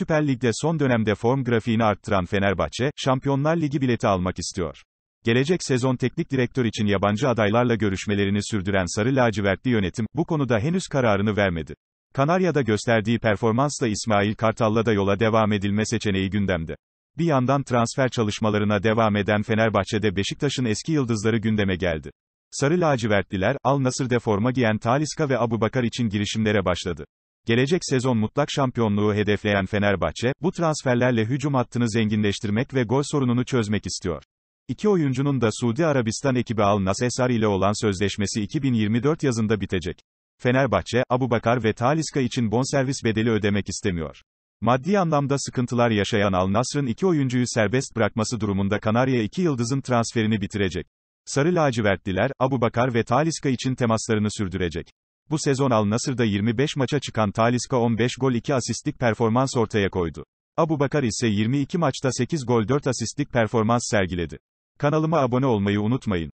Süper Lig'de son dönemde form grafiğini arttıran Fenerbahçe, Şampiyonlar Ligi bileti almak istiyor. Gelecek sezon teknik direktör için yabancı adaylarla görüşmelerini sürdüren Sarı Lacivertli yönetim, bu konuda henüz kararını vermedi. Kanarya'da gösterdiği performansla İsmail Kartal'la da yola devam edilme seçeneği gündemde. Bir yandan transfer çalışmalarına devam eden Fenerbahçe'de Beşiktaş'ın eski yıldızları gündeme geldi. Sarı lacivertliler, Al Nasır'de forma giyen Taliska ve Abu Bakar için girişimlere başladı. Gelecek sezon mutlak şampiyonluğu hedefleyen Fenerbahçe, bu transferlerle hücum hattını zenginleştirmek ve gol sorununu çözmek istiyor. İki oyuncunun da Suudi Arabistan ekibi Al Nassr ile olan sözleşmesi 2024 yazında bitecek. Fenerbahçe, Abubakar ve Taliska için bonservis bedeli ödemek istemiyor. Maddi anlamda sıkıntılar yaşayan Al Nasr'ın iki oyuncuyu serbest bırakması durumunda Kanarya iki yıldızın transferini bitirecek. Sarı lacivertliler, Abubakar ve Taliska için temaslarını sürdürecek. Bu sezon Al Nasır'da 25 maça çıkan Talisca 15 gol 2 asistlik performans ortaya koydu. Abu Bakar ise 22 maçta 8 gol 4 asistlik performans sergiledi. Kanalıma abone olmayı unutmayın.